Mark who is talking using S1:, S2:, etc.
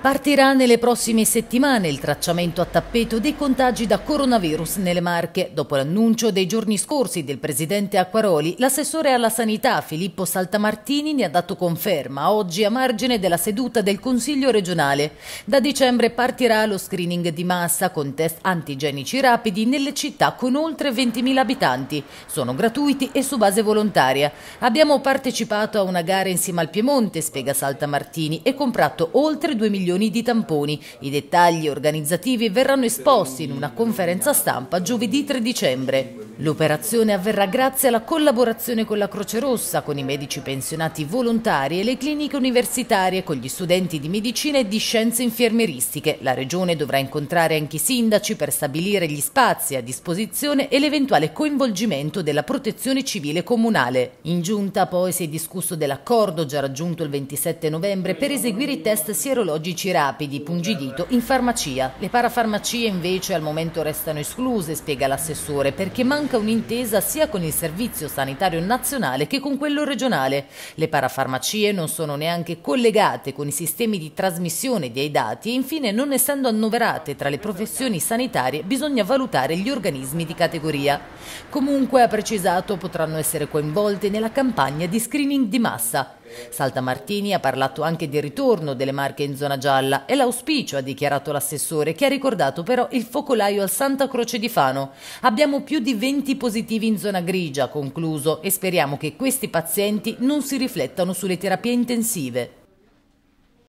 S1: Partirà nelle prossime settimane il tracciamento a tappeto dei contagi da coronavirus nelle Marche. Dopo l'annuncio dei giorni scorsi del presidente Acquaroli, l'assessore alla sanità Filippo Saltamartini ne ha dato conferma oggi a margine della seduta del Consiglio regionale. Da dicembre partirà lo screening di massa con test antigenici rapidi nelle città con oltre 20.000 abitanti. Sono gratuiti e su base volontaria. Abbiamo partecipato a una gara insieme al Piemonte, spiega Saltamartini, e comprato oltre 2 milioni milioni di tamponi. I dettagli organizzativi verranno esposti in una conferenza stampa giovedì 3 dicembre. L'operazione avverrà grazie alla collaborazione con la Croce Rossa, con i medici pensionati volontari e le cliniche universitarie, con gli studenti di medicina e di scienze infermieristiche. La Regione dovrà incontrare anche i sindaci per stabilire gli spazi a disposizione e l'eventuale coinvolgimento della protezione civile comunale. In giunta poi si è discusso dell'accordo già raggiunto il 27 novembre per eseguire i test sierologici rapidi pungidito in farmacia. Le parafarmacie invece al momento restano escluse, spiega l'assessore, perché manca manca un'intesa sia con il Servizio Sanitario Nazionale che con quello regionale. Le parafarmacie non sono neanche collegate con i sistemi di trasmissione dei dati e infine non essendo annoverate tra le professioni sanitarie bisogna valutare gli organismi di categoria. Comunque, ha precisato, potranno essere coinvolte nella campagna di screening di massa Saltamartini ha parlato anche di ritorno delle Marche in zona gialla e l'auspicio, ha dichiarato l'assessore, che ha ricordato però il focolaio al Santa Croce di Fano. Abbiamo più di 20 positivi in zona grigia, concluso, e speriamo che questi pazienti non si riflettano sulle terapie intensive.